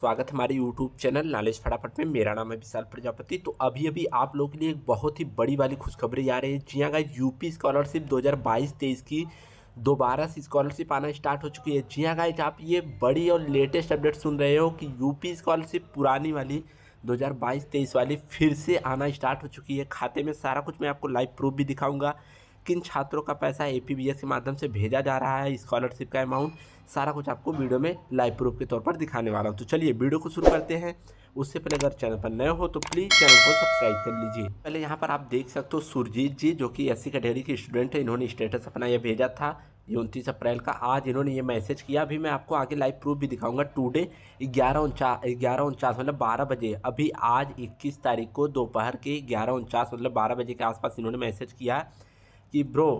स्वागत हमारे YouTube channel knowledge फटाफट में मेरा नाम है विशाल प्रजापति तो अभी अभी आप लोगों के लिए एक बहुत ही बड़ी वाली खुशखबरी आ रही है जी हाँ गाइज यूपी स्कॉलरशिप 2022-23 की दोबारा से स्कॉलरशिप आना स्टार्ट हो चुकी है जी हाँ गाइज आप ये बड़ी और लेटेस्ट अपडेट सुन रहे हो कि यूपी स्कॉलरशिप पुरानी वाली 2022-23 वाली फिर से आना स्टार्ट हो चुकी है खाते में सारा कुछ मैं आपको लाइव प्रूफ भी दिखाऊंगा किन छात्रों का पैसा ए के माध्यम से भेजा जा रहा है स्कॉलरशिप का अमाउंट सारा कुछ आपको वीडियो में लाइव प्रूफ के तौर पर दिखाने वाला हूँ तो चलिए वीडियो को शुरू करते हैं उससे पहले अगर चैनल पर नए हो तो प्लीज़ चैनल को सब्सक्राइब कर लीजिए पहले यहाँ पर आप देख सकते हो सुरजीत जी जो कि एस सी कटेगरी के स्टूडेंट है इन्होंने स्टेटस अपना यह भेजा था ये उनतीस अप्रैल का आज इन्होंने ये मैसेज किया अभी मैं आपको आगे लाइव प्रूफ भी दिखाऊंगा टुडे ग्यारह उनचास ग्यारह उनचास मतलब बारह बजे अभी आज इक्कीस तारीख को दोपहर के ग्यारह उनचास मतलब बारह बजे के आसपास इन्होंने मैसेज किया कि ब्रो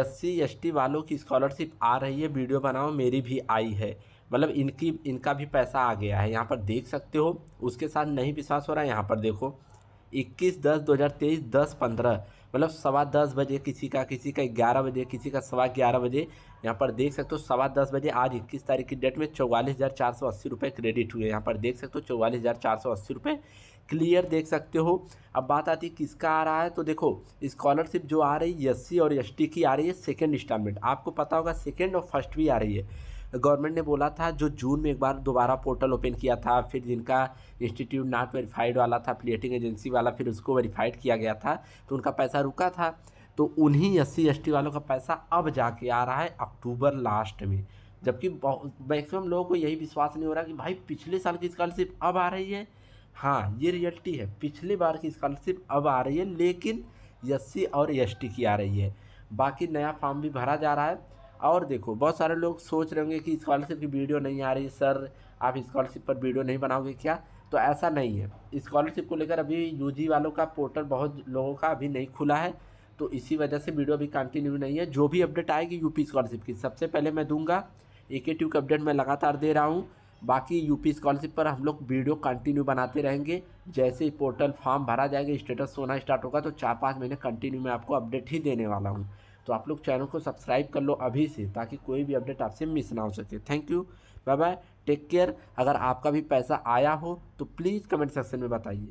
एस सी वालों की स्कॉलरशिप आ रही है वीडियो बनाओ मेरी भी आई है मतलब इनकी इनका भी पैसा आ गया है यहाँ पर देख सकते हो उसके साथ नहीं विश्वास हो रहा है यहाँ पर देखो इक्कीस दस दो हज़ार तेईस दस पंद्रह मतलब सवा दस बजे किसी का किसी का ग्यारह बजे किसी का सवा ग्यारह बजे यहाँ पर देख सकते हो सवा दस बजे आज इक्कीस तारीख की डेट में चौवालीस हज़ार चार सौ अस्सी रुपये क्रेडिट हुए यहाँ पर देख सकते हो चौवालीस हज़ार चार सौ अस्सी रुपये क्लियर देख सकते हो अब बात आती है किसका आ रहा है तो देखो स्कॉलरशिप जो आ रही है एस और एस की आ रही है सेकेंड इंस्टॉलमेंट आपको पता होगा सेकेंड और फर्स्ट भी आ रही है गवर्नमेंट ने बोला था जो जून में एक बार दोबारा पोर्टल ओपन किया था फिर जिनका इंस्टीट्यूट नॉट वेरीफाइड वाला था प्लेटिंग एजेंसी वाला फिर उसको वेरीफाइड किया गया था तो उनका पैसा रुका था तो उन्हीं एस सी वालों का पैसा अब जाके आ रहा है अक्टूबर लास्ट में जबकि मैक्सिमम लोगों को यही विश्वास नहीं हो रहा कि भाई पिछले साल की स्कॉलरशिप अब आ रही है हाँ ये रियलिटी है पिछले बार की स्कॉलरशिप अब आ रही है लेकिन एस और एस की आ रही है बाकी नया फॉर्म भी भरा जा रहा है और देखो बहुत सारे लोग सोच रहे होंगे कि स्कॉलरशिप की वीडियो नहीं आ रही सर आप स्कॉलरशिप पर वीडियो नहीं बनाओगे क्या तो ऐसा नहीं है स्कॉलरशिप को लेकर अभी यू वालों का पोर्टल बहुत लोगों का अभी नहीं खुला है तो इसी वजह से वीडियो अभी कंटिन्यू नहीं है जो भी अपडेट आएगी यूपी स्कॉलरशिप की सबसे पहले मैं दूंगा ए के ट्यू की अपडेट मैं लगातार दे रहा हूँ बाकी यूपी स्कॉलरशिप पर हम लोग वीडियो कंटिन्यू बनाते रहेंगे जैसे ही पोर्टल फॉर्म भरा जाएगा स्टेटस होना स्टार्ट होगा तो चार पाँच महीने कंटिन्यू मैं आपको अपडेट ही देने वाला हूँ तो आप लोग चैनल को सब्सक्राइब कर लो अभी से ताकि कोई भी अपडेट आपसे मिस ना हो सके thank you bye bye take care अगर आपका भी पैसा आया हो तो प्लीज़ कमेंट सेक्शन में बताइए